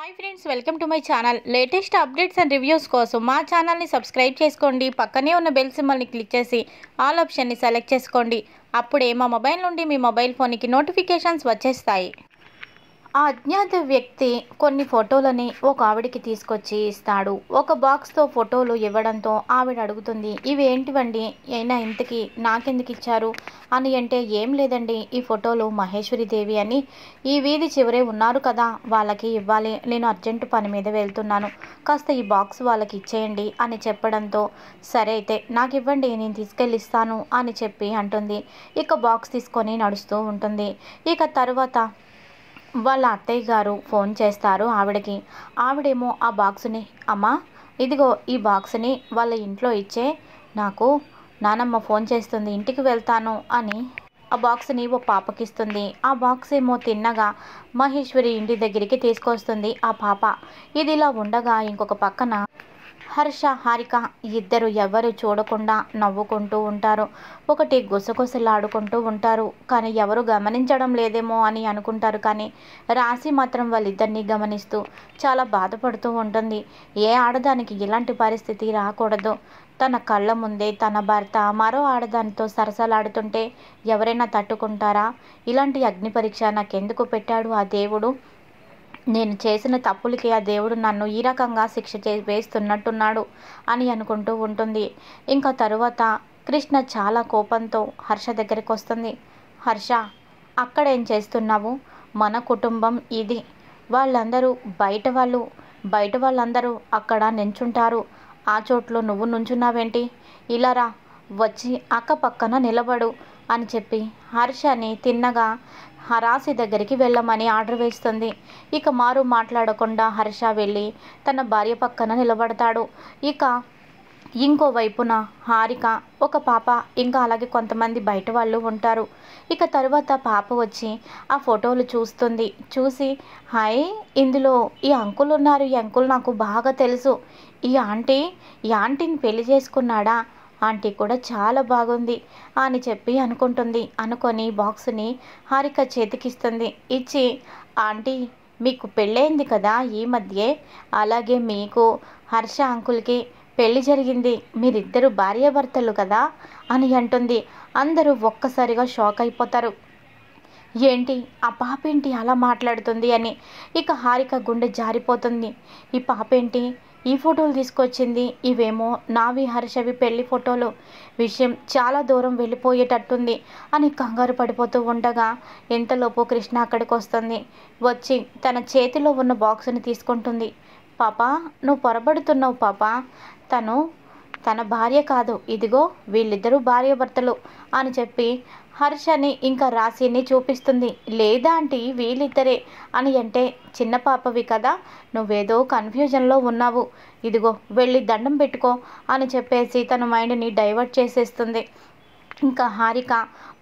hi friends welcome to my channel latest updates and reviews కోసం మా ఛానల్ని subscribe చేసుకోండి పక్కనే ఉన్న బెల్ సింబల్ని క్లిక్ చేసి ఆల్ ఆప్షన్ని సెలెక్ట్ చేసుకోండి అప్పుడే మా మొబైల్ నుండి మీ మొబైల్ ఫోన్కి నోటిఫికేషన్స్ వచ్చేస్తాయి ఆ అజ్ఞాత వ్యక్తి కొన్ని ఫోటోలని ఒక ఆవిడికి తీసుకొచ్చి ఇస్తాడు ఒక బాక్స్తో ఫోటోలు ఇవ్వడంతో ఆవిడ అడుగుతుంది ఇవేంటివండి అయినా ఇంతకి నాకెందుకు ఇచ్చారు అని అంటే ఏం లేదండి ఈ ఫోటోలు దేవి అని ఈ వీధి చివరే ఉన్నారు కదా వాళ్ళకి ఇవ్వాలి నేను అర్జెంటు పని మీద వెళ్తున్నాను కాస్త ఈ బాక్స్ వాళ్ళకి ఇచ్చేయండి అని చెప్పడంతో సరే అయితే నాకు ఇవ్వండి నేను తీసుకెళ్ళిస్తాను అని చెప్పి అంటుంది ఇక బాక్స్ తీసుకొని నడుస్తూ ఉంటుంది ఇక తర్వాత వాళ్ళ అత్తయ్య గారు ఫోన్ చేస్తారు ఆవిడకి ఆవిడేమో ఆ బాక్స్ని అమ్మా ఇదిగో ఈ బాక్స్ని వాళ్ళ ఇంట్లో ఇచ్చే నాకు నానమ్మ ఫోన్ చేస్తుంది ఇంటికి వెళ్తాను అని ఆ బాక్స్ని ఓ పాపకిస్తుంది ఆ బాక్స్ ఏమో తిన్నగా మహేశ్వరి ఇంటి దగ్గరికి తీసుకొస్తుంది ఆ పాప ఇదిలా ఉండగా ఇంకొక పక్కన హర్ష హారిక ఇద్దరు ఎవరు చూడకుండా నవ్వుకుంటూ ఉంటారు ఒకటి గుసగుసలాడుకుంటూ ఉంటారు కానీ ఎవరు గమనించడం లేదేమో అని అనుకుంటారు కానీ రాశి మాత్రం వాళ్ళిద్దరినీ గమనిస్తూ చాలా బాధపడుతూ ఉంటుంది ఏ ఆడదానికి ఇలాంటి పరిస్థితి రాకూడదు తన కళ్ళ ముందే తన భర్త మరో ఆడదానితో సరసలాడుతుంటే ఎవరైనా తట్టుకుంటారా ఇలాంటి అగ్ని పరీక్ష నాకెందుకు పెట్టాడు ఆ దేవుడు నేను చేసిన తప్పులకి ఆ దేవుడు నన్ను ఈ రకంగా శిక్ష చే వేస్తున్నట్టున్నాడు అని అనుకుంటూ ఉంటుంది ఇంకా తరువాత కృష్ణ చాలా కోపంతో హర్ష దగ్గరికి వస్తుంది హర్ష అక్కడ ఏం చేస్తున్నావు మన కుటుంబం ఇది వాళ్ళందరూ బయట వాళ్ళు బయట వాళ్ళందరూ అక్కడ నించుంటారు ఆ చోట్లో నువ్వు నుంచున్నావేంటి ఇలా రా వచ్చి అక్కపక్కన నిలబడు అని చెప్పి హర్షని తిన్నగా రాశి దగ్గరికి వెళ్ళమని ఆర్డర్ వేస్తుంది ఇక మారు మాట్లాడకుండా హర్ష వెళ్ళి తన భార్య పక్కన నిలబడతాడు ఇక ఇంకోవైపున హారిక ఒక పాప ఇంకా అలాగే కొంతమంది బయట వాళ్ళు ఉంటారు ఇక తరువాత పాప వచ్చి ఆ ఫోటోలు చూస్తుంది చూసి హాయ్ ఇందులో ఈ అంకుల్ ఉన్నారు ఈ అంకుల్ నాకు బాగా తెలుసు ఈ ఆంటీ ఈ ఆంటీని పెళ్లి చేసుకున్నాడా ఆంటీ కూడా చాలా బాగుంది అని చెప్పి అనుకుంటుంది అనుకొని బాక్స్ని హారిక చేతికిస్తుంది ఇచ్చి ఆంటీ మీకు పెళ్ళైంది కదా ఈ మధ్యే అలాగే మీకు హర్ష అంకుల్కి పెళ్ళి జరిగింది మీరిద్దరు భార్యాభర్తలు కదా అని అంటుంది అందరూ ఒక్కసారిగా షాక్ అయిపోతారు ఏంటి ఆ పాపేంటి అలా మాట్లాడుతుంది అని ఇక హారిక గుండె జారిపోతుంది ఈ పాపేంటి ఈ ఫోటోలు తీసుకొచ్చింది ఇవేమో నావి హర్షవి పెళ్లి ఫోటోలు విషయం చాలా దూరం వెళ్ళిపోయేటట్టుంది అని కంగారు పడిపోతూ ఉండగా ఎంతలోపు కృష్ణ అక్కడికి వస్తుంది వచ్చి తన చేతిలో ఉన్న బాక్స్ని తీసుకుంటుంది పాప నువ్వు పొరబడుతున్నావు పాప తను తన భార్య కాదు ఇదిగో వీళ్ళిద్దరూ భార్య భర్తలు అని చెప్పి హర్షని ఇంకా రాశిని చూపిస్తుంది లేదా అంటే వీళ్ళిద్దరే అని అంటే చిన్న పాపవి కదా నువ్వేదో కన్ఫ్యూజన్లో ఉన్నావు ఇదిగో వెళ్ళి దండం పెట్టుకో అని చెప్పేసి తన మైండ్ని డైవర్ట్ చేసేస్తుంది ఇంకా హారిక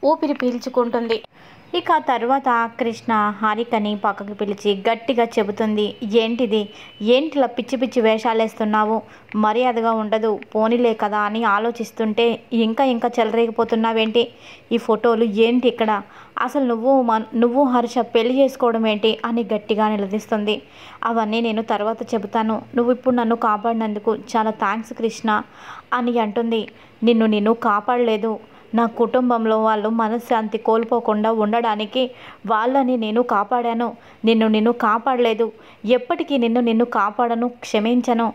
ఊపిరి పీల్చుకుంటుంది ఇక తర్వాత కృష్ణ హారికని పక్కకు పిలిచి గట్టిగా చెబుతుంది ఏంటిది ఏంటిలా పిచ్చి పిచ్చి వేషాలేస్తున్నావు మర్యాదగా ఉండదు పోనీలే కదా అని ఆలోచిస్తుంటే ఇంకా ఇంకా చెలరేగిపోతున్నావేంటి ఈ ఫోటోలు ఏంటి ఇక్కడ అసలు నువ్వు నువ్వు హర్ష పెళ్లి చేసుకోవడం ఏంటి అని గట్టిగా నిలదీస్తుంది అవన్నీ నేను తర్వాత చెబుతాను నువ్వు ఇప్పుడు నన్ను కాపాడినందుకు చాలా థ్యాంక్స్ కృష్ణ అని అంటుంది నిన్ను నేను కాపాడలేదు నా కుటుంబంలో వాళ్ళు మనశ్శాంతి కోల్పోకుండా ఉండడానికి వాళ్ళని నేను కాపాడాను నిన్ను నిన్ను కాపాడలేదు ఎప్పటికీ నిన్ను నిన్ను కాపాడను క్షమించను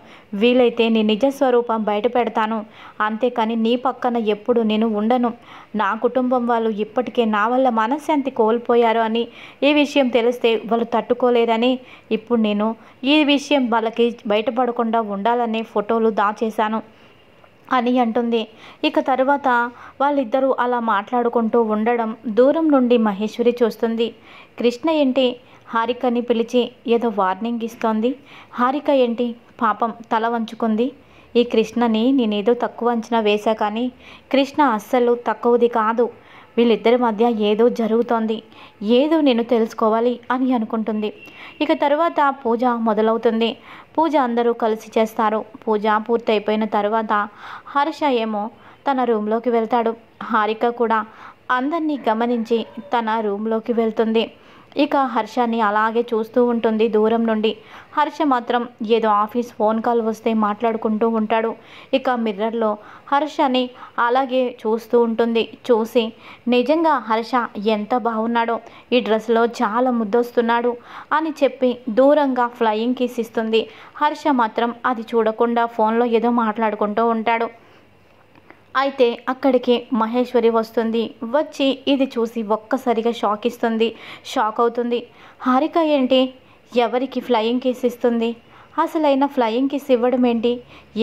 వీలైతే నీ నిజస్వరూపం బయట పెడతాను అంతేకాని నీ పక్కన ఎప్పుడు నేను ఉండను నా కుటుంబం వాళ్ళు ఇప్పటికే నా వల్ల మనశ్శాంతి కోల్పోయారు అని ఈ విషయం తెలిస్తే వాళ్ళు తట్టుకోలేదని ఇప్పుడు నేను ఈ విషయం వాళ్ళకి బయటపడకుండా ఉండాలనే ఫోటోలు దాచేశాను అని అంటుంది ఇక తరువాత వాళ్ళిద్దరూ అలా మాట్లాడుకుంటూ ఉండడం దూరం నుండి మహేశ్వరి చూస్తుంది కృష్ణ ఏంటి హారికని పిలిచి ఏదో వార్నింగ్ ఇస్తోంది హారిక ఏంటి పాపం తల వంచుకుంది ఈ కృష్ణని నేనేదో తక్కువ అంచనా వేశా కానీ కృష్ణ అస్సలు తక్కువది కాదు వీళ్ళిద్దరి మధ్య ఏదో జరుగుతోంది ఏదో నేను తెలుసుకోవాలి అని అనుకుంటుంది ఇక తరువాత పూజ మొదలవుతుంది పూజ అందరూ కలిసి చేస్తారు పూజ పూర్తయిపోయిన తర్వాత హర్ష ఏమో తన రూమ్లోకి వెళ్తాడు హారిక కూడా అందరినీ గమనించి తన రూమ్లోకి వెళ్తుంది ఇక హర్షాన్ని అలాగే చూస్తూ ఉంటుంది దూరం నుండి హర్ష మాత్రం ఏదో ఆఫీస్ ఫోన్ కాల్ వస్తే మాట్లాడుకుంటూ ఉంటాడు ఇక మిర్రర్లో హర్షని అలాగే చూస్తూ ఉంటుంది చూసి నిజంగా హర్ష ఎంత బాగున్నాడో ఈ డ్రెస్లో చాలా ముద్దొస్తున్నాడు అని చెప్పి దూరంగా ఫ్లయింగ్ కీస్ ఇస్తుంది హర్ష మాత్రం అది చూడకుండా ఫోన్లో ఏదో మాట్లాడుకుంటూ ఉంటాడు అయితే అక్కడికి మహేశ్వరి వస్తుంది వచ్చి ఇది చూసి ఒక్కసారిగా షాక్ ఇస్తుంది షాక్ అవుతుంది హారిక ఏంటి ఎవరికి ఫ్లయింగ్ కేస్ ఇస్తుంది అసలైన ఫ్లయింగ్ కేస్ ఇవ్వడం ఏంటి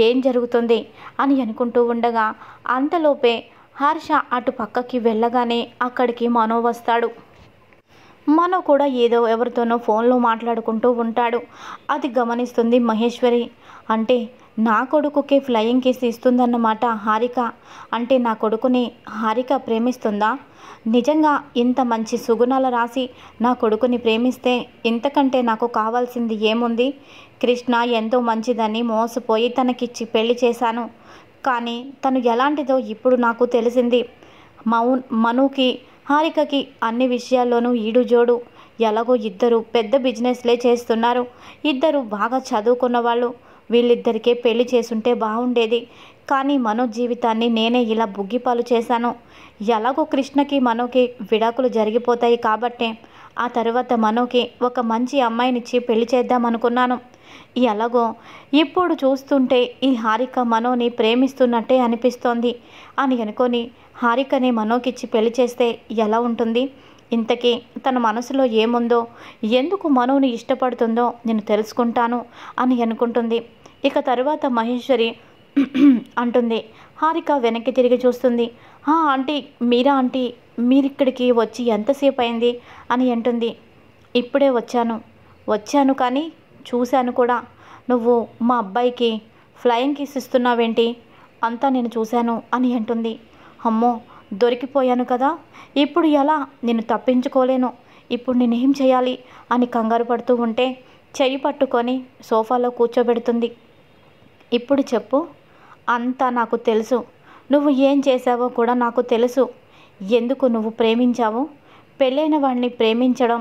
ఏం జరుగుతుంది అని అనుకుంటూ ఉండగా అంతలోపే హర్ష అటు పక్కకి వెళ్ళగానే అక్కడికి మనో వస్తాడు మనో కూడా ఏదో ఎవరితోనో ఫోన్లో మాట్లాడుకుంటూ ఉంటాడు అది గమనిస్తుంది మహేశ్వరి అంటే నా కొడుకుకి ఫ్లయింగ్ కిస్ ఇస్తుందన్నమాట హారిక అంటే నా కొడుకుని హారిక ప్రేమిస్తుందా నిజంగా ఇంత మంచి సుగుణాల రాసి నా కొడుకుని ప్రేమిస్తే ఇంతకంటే నాకు కావాల్సింది ఏముంది కృష్ణ ఎంతో మంచిదని మోసపోయి తనకిచ్చి పెళ్లి చేశాను కానీ తను ఎలాంటిదో ఇప్పుడు నాకు తెలిసింది మౌన్ మనుకి హారికకి అన్ని విషయాల్లోనూ ఈడు జోడు ఎలాగో ఇద్దరు పెద్ద బిజినెస్లే చేస్తున్నారు ఇద్దరు బాగా చదువుకున్న వాళ్ళు వీళ్ళిద్దరికే పెళ్లి చేసుంటే బాగుండేది కానీ మనో జీవితాన్ని నేనే ఇలా బుగ్గిపాలు చేశాను ఎలాగో కృష్ణకి మనోకి విడాకులు జరిగిపోతాయి కాబట్టే ఆ తర్వాత మనోకి ఒక మంచి అమ్మాయినిచ్చి పెళ్లి చేద్దాం అనుకున్నాను ఎలాగో ఇప్పుడు చూస్తుంటే ఈ హారిక మనోని ప్రేమిస్తున్నట్టే అనిపిస్తోంది అని అనుకొని హారికని మనోకిచ్చి పెళ్లి చేస్తే ఎలా ఉంటుంది ఇంతకీ తన మనసులో ఏముందో ఎందుకు మనోని ఇష్టపడుతుందో నేను తెలుసుకుంటాను అని అనుకుంటుంది ఇక తరువాత మహేశ్వరి అంటుంది హారిక వెనక్కి తిరిగి చూస్తుంది హా ఆంటీ మీరా ఆంటీ మీరిక్కడికి వచ్చి ఎంతసేపు అయింది అని అంటుంది ఇప్పుడే వచ్చాను వచ్చాను కానీ చూశాను కూడా నువ్వు మా అబ్బాయికి ఫ్లయింగ్ కిస్ ఇస్తున్నావేంటి అంతా నేను చూశాను అని అంటుంది అమ్మో దొరికిపోయాను కదా ఇప్పుడు ఎలా నేను తప్పించుకోలేను ఇప్పుడు నేనేం చేయాలి అని కంగారు పడుతూ ఉంటే చెయ్యి పట్టుకొని సోఫాలో కూర్చోబెడుతుంది ఇప్పుడు చెప్పు అంతా నాకు తెలుసు నువ్వు ఏం చేశావో కూడా నాకు తెలుసు ఎందుకు నువ్వు ప్రేమించావు పెళ్ళైన వాడిని ప్రేమించడం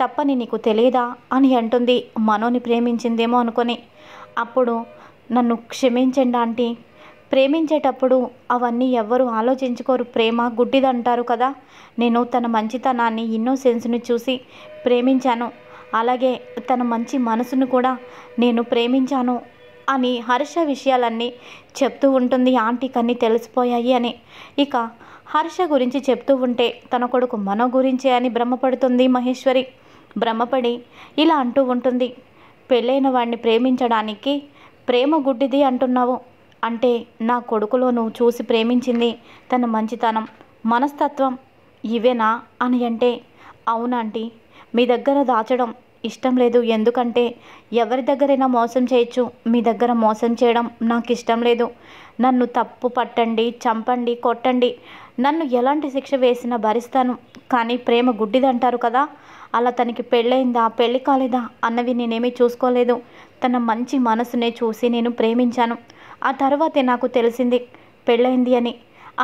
తప్పని నీకు తెలియదా అని అంటుంది మనోని ప్రేమించిందేమో అనుకొని అప్పుడు నన్ను క్షమించండి ఆంటీ ప్రేమించేటప్పుడు అవన్నీ ఎవ్వరూ ఆలోచించుకోరు ప్రేమ గుడ్డిదంటారు కదా నేను తన మంచితనాన్ని ఇన్నోసెన్స్ని చూసి ప్రేమించాను అలాగే తన మంచి మనసును కూడా నేను ప్రేమించాను అని హర్ష విషయాలన్నీ చెప్తూ ఉంటుంది ఆంటీకన్నీ తెలిసిపోయాయి అని ఇక హర్ష గురించి చెప్తూ ఉంటే తన కొడుకు మన గురించే అని భ్రమపడుతుంది మహేశ్వరి భ్రమపడి ఇలా అంటూ ఉంటుంది పెళ్ళైన వాడిని ప్రేమించడానికి ప్రేమ గుడ్డిది అంటున్నావు అంటే నా కొడుకులో నువ్వు చూసి ప్రేమించింది తన మంచితనం మనస్తత్వం ఇవేనా అని అంటే అవునాంటీ మీ దగ్గర దాచడం ఇష్టం లేదు ఎందుకంటే ఎవరి దగ్గరైనా మోసం చేయొచ్చు మీ దగ్గర మోసం చేయడం నాకు ఇష్టం లేదు నన్ను తప్పు పట్టండి చంపండి కొట్టండి నన్ను ఎలాంటి శిక్ష వేసినా భరిస్తాను కానీ ప్రేమ గుడ్డిదంటారు కదా అలా తనకి పెళ్ళైందా పెళ్ళి కాలేదా అన్నవి నేనేమీ చూసుకోలేదు తన మంచి మనసునే చూసి నేను ప్రేమించాను ఆ తర్వాతే నాకు తెలిసింది పెళ్ళైంది అని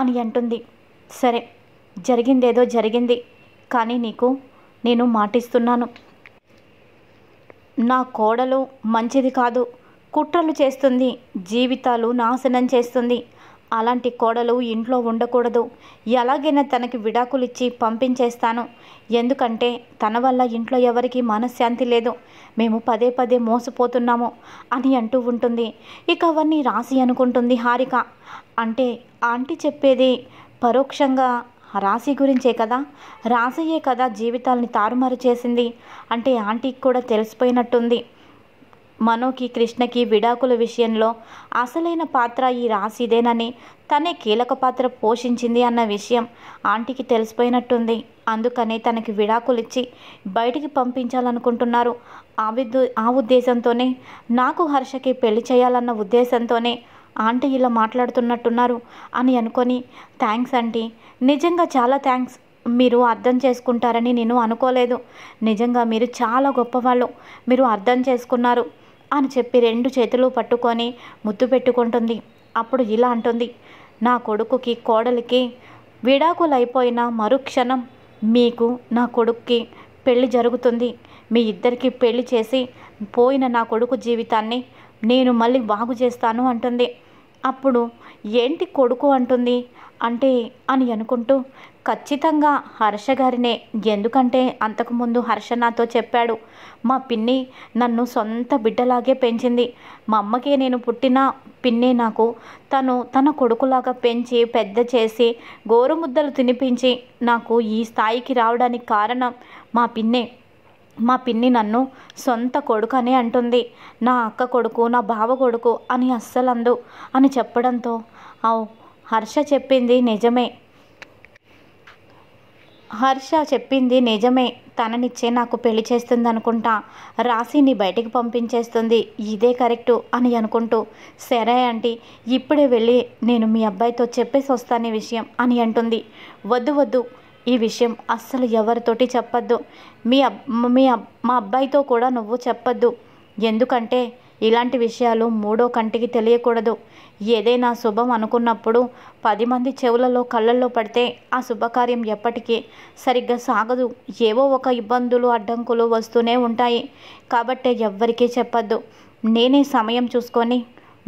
అని అంటుంది సరే జరిగిందేదో జరిగింది కానీ నీకు నేను మాటిస్తున్నాను నా కోడలు మంచిది కాదు కుట్రలు చేస్తుంది జీవితాలు నాశనం చేస్తుంది అలాంటి కోడలు ఇంట్లో ఉండకూడదు ఎలాగైనా తనకి విడాకులు ఇచ్చి పంపించేస్తాను ఎందుకంటే తన వల్ల ఇంట్లో ఎవరికి మనశ్శాంతి లేదు మేము పదే పదే మోసపోతున్నాము అని అంటూ ఉంటుంది ఇక అవన్నీ రాసి అనుకుంటుంది హారిక అంటే ఆంటీ చెప్పేది పరోక్షంగా రాశి గురించే కదా రాశియే కదా జీవితాలని తారుమారు చేసింది అంటే ఆంటీకి కూడా తెలిసిపోయినట్టుంది మనోకి కృష్ణకి విడాకుల విషయంలో అసలైన పాత్ర ఈ రాశిదేనని తనే కీలక పాత్ర పోషించింది అన్న విషయం ఆంటీకి తెలిసిపోయినట్టుంది అందుకనే తనకి విడాకులు ఇచ్చి బయటికి పంపించాలనుకుంటున్నారు ఆ విద్దు ఆ ఉద్దేశంతోనే నాకు హర్షకి పెళ్లి చేయాలన్న ఉద్దేశంతోనే ఆంటీ ఇలా మాట్లాడుతున్నట్టున్నారు అని అనుకొని థ్యాంక్స్ ఆంటీ నిజంగా చాలా థ్యాంక్స్ మీరు అర్థం చేసుకుంటారని నేను అనుకోలేదు నిజంగా మీరు చాలా గొప్పవాళ్ళు మీరు అర్థం చేసుకున్నారు అని చెప్పి రెండు చేతులు పట్టుకొని ముద్దు పెట్టుకుంటుంది అప్పుడు ఇలా అంటుంది నా కొడుకుకి కోడలికి అయిపోయిన మరుక్షణం మీకు నా కొడుక్కి పెళ్లి జరుగుతుంది మీ ఇద్దరికి పెళ్లి చేసి పోయిన నా కొడుకు జీవితాన్ని నేను మళ్ళీ బాగు చేస్తాను అంటుంది అప్పుడు ఏంటి కొడుకు అంటుంది అంటే అని అనుకుంటూ ఖచ్చితంగా హర్ష గారినే ఎందుకంటే అంతకుముందు హర్ష నాతో చెప్పాడు మా పిన్ని నన్ను సొంత బిడ్డలాగే పెంచింది మా అమ్మకే నేను పుట్టిన పిన్నే నాకు తను తన కొడుకులాగా పెంచి పెద్ద చేసి గోరుముద్దలు తినిపించి నాకు ఈ స్థాయికి రావడానికి కారణం మా పిన్నే మా పిన్ని నన్ను సొంత కొడుకు అని అంటుంది నా అక్క కొడుకు నా బావ కొడుకు అని అస్సలందు అని చెప్పడంతో అవు హర్ష చెప్పింది నిజమే హర్ష చెప్పింది నిజమే తననిచ్చే నాకు పెళ్లి చేస్తుంది అనుకుంటా రాశిని బయటికి పంపించేస్తుంది ఇదే కరెక్టు అని అనుకుంటూ సరే ఆంటీ ఇప్పుడే వెళ్ళి నేను మీ అబ్బాయితో చెప్పేసి వస్తానే విషయం అని అంటుంది వద్దు వద్దు ఈ విషయం అస్సలు ఎవరితోటి చెప్పద్దు మీ మీ మా అబ్బాయితో కూడా నువ్వు చెప్పద్దు ఎందుకంటే ఇలాంటి విషయాలు మూడో కంటికి తెలియకూడదు ఏదైనా శుభం అనుకున్నప్పుడు పది మంది చెవులలో కళ్ళల్లో పడితే ఆ శుభకార్యం ఎప్పటికీ సరిగ్గా సాగదు ఏవో ఒక ఇబ్బందులు అడ్డంకులు వస్తూనే ఉంటాయి కాబట్టే ఎవ్వరికీ చెప్పద్దు నేనే సమయం చూసుకొని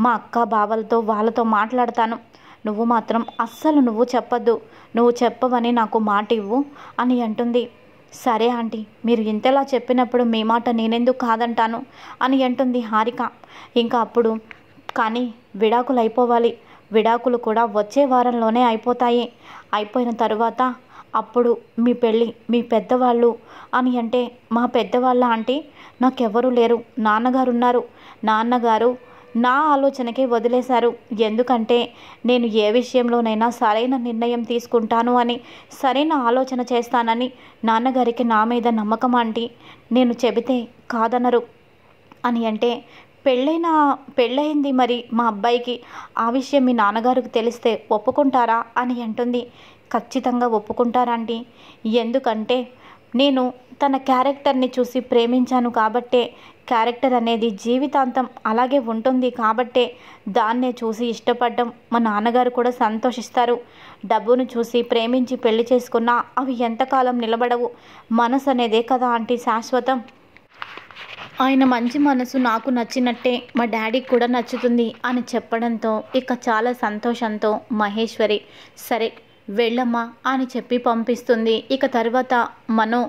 మా అక్క బావలతో వాళ్ళతో మాట్లాడతాను నువ్వు మాత్రం అస్సలు నువ్వు చెప్పద్దు నువ్వు చెప్పవని నాకు మాట ఇవ్వు అని అంటుంది సరే ఆంటీ మీరు ఇంతలా చెప్పినప్పుడు మీ మాట నేనెందుకు కాదంటాను అని అంటుంది హారిక ఇంకా అప్పుడు కానీ విడాకులు అయిపోవాలి విడాకులు కూడా వచ్చే వారంలోనే అయిపోతాయి అయిపోయిన తర్వాత అప్పుడు మీ పెళ్ళి మీ పెద్దవాళ్ళు అని అంటే మా పెద్దవాళ్ళ ఆంటీ నాకెవ్వరూ లేరు నాన్నగారు ఉన్నారు నాన్నగారు నా ఆలోచనకే వదిలేశారు ఎందుకంటే నేను ఏ విషయంలోనైనా సరైన నిర్ణయం తీసుకుంటాను అని సరైన ఆలోచన చేస్తానని నాన్నగారికి నా మీద నమ్మకం అంటే నేను చెబితే కాదనరు అని అంటే పెళ్ళైన పెళ్ళయింది మరి మా అబ్బాయికి ఆ విషయం మీ నాన్నగారికి తెలిస్తే ఒప్పుకుంటారా అని అంటుంది ఖచ్చితంగా ఒప్పుకుంటారండి ఎందుకంటే నేను తన క్యారెక్టర్ని చూసి ప్రేమించాను కాబట్టే క్యారెక్టర్ అనేది జీవితాంతం అలాగే ఉంటుంది కాబట్టే దాన్నే చూసి ఇష్టపడడం మా నాన్నగారు కూడా సంతోషిస్తారు డబ్బును చూసి ప్రేమించి పెళ్లి చేసుకున్నా అవి ఎంతకాలం నిలబడవు మనసు అనేదే కదా ఆంటీ శాశ్వతం ఆయన మంచి మనసు నాకు నచ్చినట్టే మా డాడీకి కూడా నచ్చుతుంది అని చెప్పడంతో ఇక చాలా సంతోషంతో మహేశ్వరి సరే వెళ్ళమ్మా అని చెప్పి పంపిస్తుంది ఇక తర్వాత మనో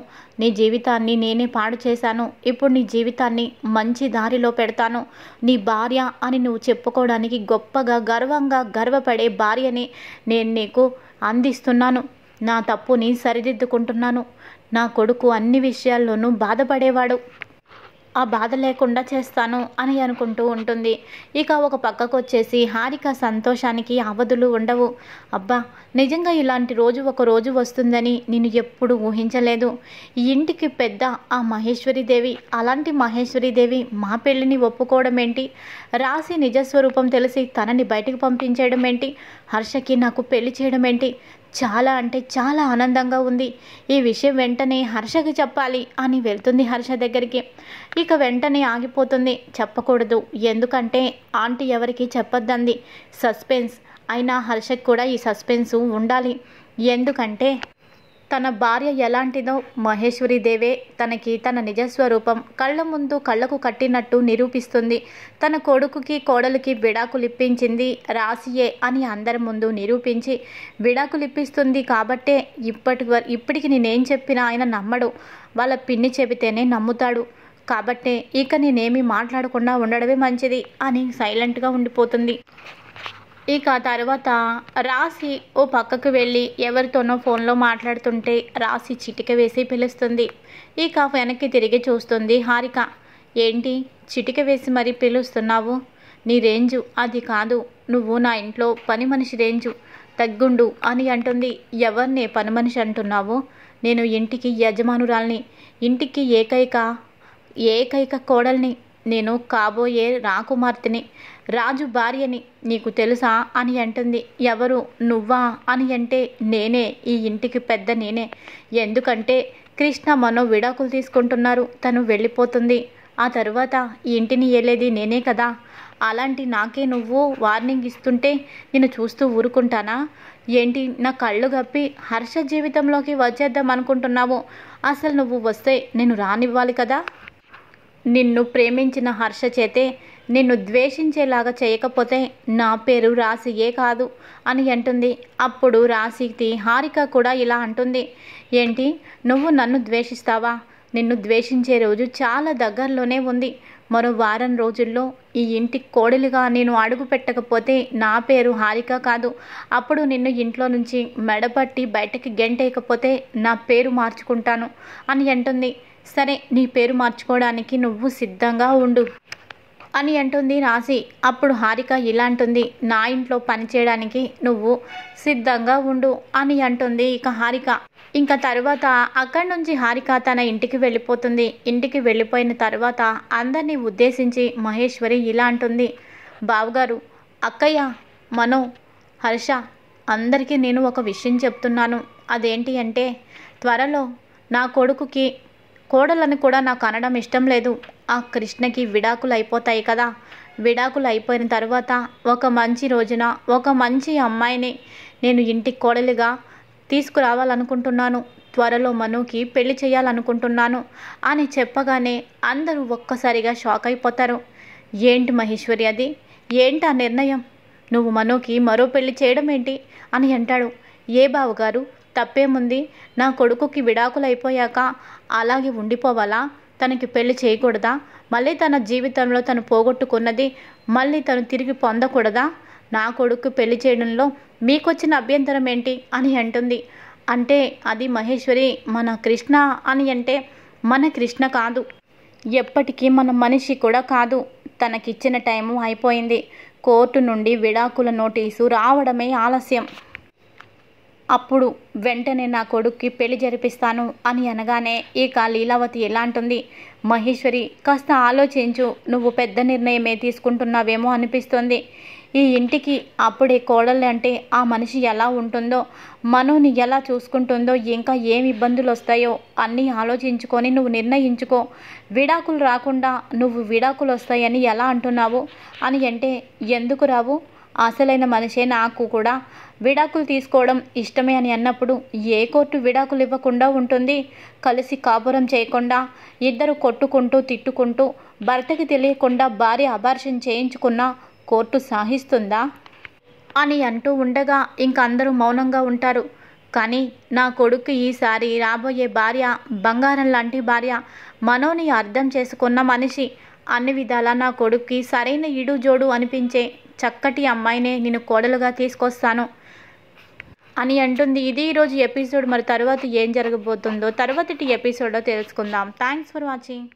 నీ జీవితాన్ని నేనే పాడు చేశాను ఇప్పుడు నీ జీవితాన్ని మంచి దారిలో పెడతాను నీ భార్య అని నువ్వు చెప్పుకోవడానికి గొప్పగా గర్వంగా గర్వపడే భార్యని నేను నీకు అందిస్తున్నాను నా తప్పుని సరిదిద్దుకుంటున్నాను నా కొడుకు అన్ని విషయాల్లోనూ బాధపడేవాడు ఆ బాధ లేకుండా చేస్తాను అని అనుకుంటూ ఉంటుంది ఇక ఒక పక్కకు వచ్చేసి హారిక సంతోషానికి అవధులు ఉండవు అబ్బా నిజంగా ఇలాంటి రోజు ఒక రోజు వస్తుందని నేను ఎప్పుడు ఊహించలేదు ఇంటికి పెద్ద ఆ మహేశ్వరీదేవి అలాంటి మహేశ్వరీదేవి మా పెళ్ళిని ఒప్పుకోవడం ఏంటి రాసి నిజస్వరూపం తెలిసి తనని బయటకు పంపించేయడం ఏంటి హర్షకి నాకు పెళ్లి చేయడం ఏంటి చాలా అంటే చాలా ఆనందంగా ఉంది ఈ విషయం వెంటనే హర్షకి చెప్పాలి అని వెళ్తుంది హర్ష దగ్గరికి ఇక వెంటనే ఆగిపోతుంది చెప్పకూడదు ఎందుకంటే ఆంటీ ఎవరికి చెప్పొద్దంది సస్పెన్స్ అయినా హర్షకు కూడా ఈ సస్పెన్స్ ఉండాలి ఎందుకంటే తన భార్య ఎలాంటిదో దేవే తనకి తన నిజస్వరూపం కళ్ళ ముందు కళ్ళకు కట్టినట్టు నిరూపిస్తుంది తన కొడుకుకి కోడలికి విడాకులిప్పించింది రాసియే అని అందరి ముందు నిరూపించి విడాకులిప్పిస్తుంది కాబట్టే ఇప్పటి ఇప్పటికి నేనేం చెప్పినా ఆయన నమ్మడు వాళ్ళ పిన్ని చెబితేనే నమ్ముతాడు కాబట్టే ఇక నేనేమి మాట్లాడకుండా ఉండడమే మంచిది అని సైలెంట్గా ఉండిపోతుంది ఇక తర్వాత రాసి ఓ పక్కకు వెళ్ళి ఎవరితోనో ఫోన్లో మాట్లాడుతుంటే రాసి చిటిక వేసి పిలుస్తుంది ఇక వెనక్కి తిరిగి చూస్తుంది హారిక ఏంటి చిటిక వేసి మరీ పిలుస్తున్నావు నీ రేంజు అది కాదు నువ్వు నా ఇంట్లో పని మనిషి రేంజు తగ్గుండు అని అంటుంది ఎవరిని పని మనిషి అంటున్నావు నేను ఇంటికి యజమానురాల్ని ఇంటికి ఏకైక ఏకైక కోడల్ని నేను కాబోయే రాకుమార్తెని రాజు భార్యని నీకు తెలుసా అని అంటుంది ఎవరు నువ్వా అని అంటే నేనే ఈ ఇంటికి పెద్ద నేనే ఎందుకంటే కృష్ణ మనో విడాకులు తీసుకుంటున్నారు తను వెళ్ళిపోతుంది ఆ తరువాత ఈ ఇంటిని ఏలేది నేనే కదా అలాంటి నాకే నువ్వు వార్నింగ్ ఇస్తుంటే నేను చూస్తూ ఊరుకుంటానా ఏంటి నా కళ్ళు గప్పి హర్ష జీవితంలోకి వచ్చేద్దాం అనుకుంటున్నావు అసలు నువ్వు వస్తే నేను రానివ్వాలి కదా నిన్ను ప్రేమించిన హర్ష చేతే నిన్ను ద్వేషించేలాగా చేయకపోతే నా పేరు రాశియే కాదు అని అంటుంది అప్పుడు రాశికి హారిక కూడా ఇలా అంటుంది ఏంటి నువ్వు నన్ను ద్వేషిస్తావా నిన్ను ద్వేషించే రోజు చాలా దగ్గరలోనే ఉంది మరో వారం రోజుల్లో ఈ ఇంటి కోడలిగా నేను అడుగు పెట్టకపోతే నా పేరు హారిక కాదు అప్పుడు నిన్ను ఇంట్లో నుంచి మెడపట్టి బయటకి గెంటేయకపోతే నా పేరు మార్చుకుంటాను అని అంటుంది సరే నీ పేరు మార్చుకోవడానికి నువ్వు సిద్ధంగా ఉండు అని అంటుంది రాశి అప్పుడు హారిక ఇలా అంటుంది నా ఇంట్లో పనిచేయడానికి నువ్వు సిద్ధంగా ఉండు అని అంటుంది ఇక హారిక ఇంకా తర్వాత అక్కడి నుంచి హారిక తన ఇంటికి వెళ్ళిపోతుంది ఇంటికి వెళ్ళిపోయిన తర్వాత అందరినీ ఉద్దేశించి మహేశ్వరి ఇలా అంటుంది బావగారు అక్కయ్య మనో హర్ష అందరికీ నేను ఒక విషయం చెప్తున్నాను అదేంటి అంటే త్వరలో నా కొడుకుకి కోడలను కూడా నాకు అనడం ఇష్టం లేదు ఆ కృష్ణకి విడాకులు అయిపోతాయి కదా విడాకులు అయిపోయిన తర్వాత ఒక మంచి రోజున ఒక మంచి అమ్మాయిని నేను ఇంటి కోడలిగా తీసుకురావాలనుకుంటున్నాను త్వరలో మనుకి పెళ్లి చేయాలనుకుంటున్నాను అని చెప్పగానే అందరూ ఒక్కసారిగా షాక్ అయిపోతారు ఏంటి మహేశ్వరి అది ఏంటి ఆ నిర్ణయం నువ్వు మనోకి మరో పెళ్లి చేయడం ఏంటి అని అంటాడు ఏ బావగారు తప్పేముంది నా కొడుకుకి విడాకులు అయిపోయాక అలాగే ఉండిపోవాలా తనకి పెళ్లి చేయకూడదా మళ్ళీ తన జీవితంలో తను పోగొట్టుకున్నది మళ్ళీ తను తిరిగి పొందకూడదా నా కొడుకు పెళ్లి చేయడంలో మీకొచ్చిన అభ్యంతరం ఏంటి అని అంటుంది అంటే అది మహేశ్వరి మన కృష్ణ అని అంటే మన కృష్ణ కాదు ఎప్పటికీ మన మనిషి కూడా కాదు తనకిచ్చిన టైము అయిపోయింది కోర్టు నుండి విడాకుల నోటీసు రావడమే ఆలస్యం అప్పుడు వెంటనే నా కొడుక్కి పెళ్లి జరిపిస్తాను అని అనగానే ఇక లీలావతి ఎలా అంటుంది మహేశ్వరి కాస్త ఆలోచించు నువ్వు పెద్ద నిర్ణయమే తీసుకుంటున్నావేమో అనిపిస్తుంది ఈ ఇంటికి అప్పుడే కోడలు అంటే ఆ మనిషి ఎలా ఉంటుందో మనోని ఎలా చూసుకుంటుందో ఇంకా ఏం ఇబ్బందులు వస్తాయో అన్నీ ఆలోచించుకొని నువ్వు నిర్ణయించుకో విడాకులు రాకుండా నువ్వు విడాకులు వస్తాయని ఎలా అంటున్నావు అని అంటే ఎందుకు రావు అసలైన మనిషే నాకు కూడా విడాకులు తీసుకోవడం ఇష్టమే అని అన్నప్పుడు ఏ కోర్టు విడాకులు ఇవ్వకుండా ఉంటుంది కలిసి కాపురం చేయకుండా ఇద్దరు కొట్టుకుంటూ తిట్టుకుంటూ భర్తకి తెలియకుండా భార్య అబార్షన్ చేయించుకున్న కోర్టు సాహిస్తుందా అని అంటూ ఉండగా ఇంకందరూ మౌనంగా ఉంటారు కానీ నా కొడుకు ఈసారి రాబోయే భార్య బంగారం లాంటి భార్య మనోని అర్థం చేసుకున్న మనిషి అన్ని విధాలా నా కొడుక్కి సరైన ఇడు జోడు అనిపించే చక్కటి అమ్మాయినే నేను కోడలుగా తీసుకొస్తాను అని అంటుంది ఇది ఈరోజు ఎపిసోడ్ మరి తర్వాత ఏం జరగబోతుందో తర్వాతటి ఎపిసోడ్లో తెలుసుకుందాం థ్యాంక్స్ ఫర్ వాచింగ్